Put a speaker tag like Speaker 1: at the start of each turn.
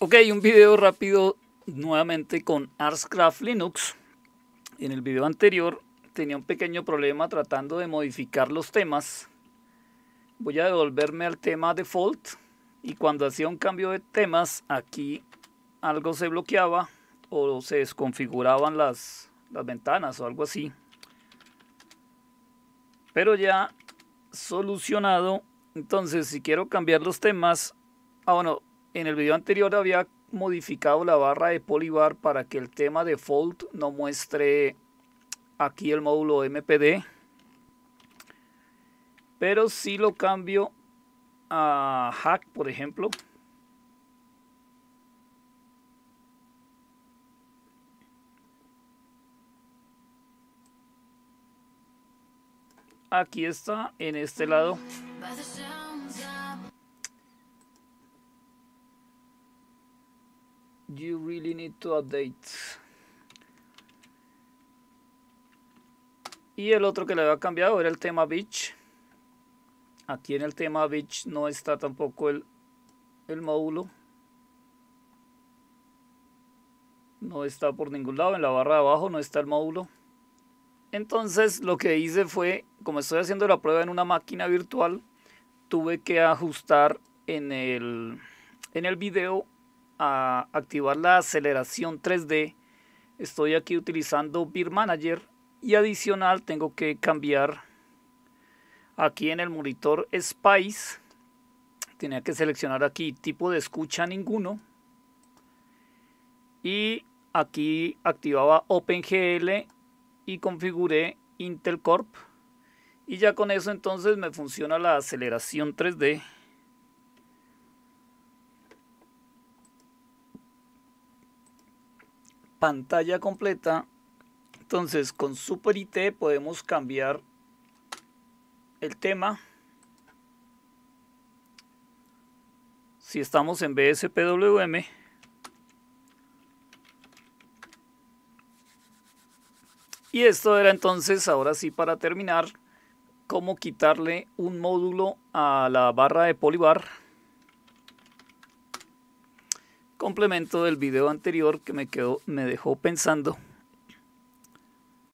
Speaker 1: Ok, un video rápido nuevamente con Arscraft Linux. En el video anterior tenía un pequeño problema tratando de modificar los temas. Voy a devolverme al tema default y cuando hacía un cambio de temas aquí algo se bloqueaba o se desconfiguraban las, las ventanas o algo así. Pero ya solucionado. Entonces si quiero cambiar los temas, ah bueno, en el video anterior había modificado la barra de Polybar para que el tema default no muestre aquí el módulo MPD. Pero si lo cambio a hack, por ejemplo, aquí está en este lado you really need to update. Y el otro que le había cambiado era el tema Beach. Aquí en el tema Beach no está tampoco el, módulo. No está por ningún lado. En la barra de abajo no está el módulo. Entonces lo que hice fue, como estoy haciendo la prueba en una máquina virtual, tuve que ajustar en en el video a activar la aceleración 3D, estoy aquí utilizando Beer Manager y adicional tengo que cambiar aquí en el monitor Spice. Tenía que seleccionar aquí tipo de escucha ninguno. Y aquí activaba OpenGL y configuré Intel Corp. Y ya con eso entonces me funciona la aceleración 3D pantalla completa. Entonces con Super IT podemos cambiar el tema. Si estamos en BSPWM, Y esto era entonces, ahora sí para terminar, cómo quitarle un módulo a la barra de Polybar complemento del video anterior que me, quedó, me dejó pensando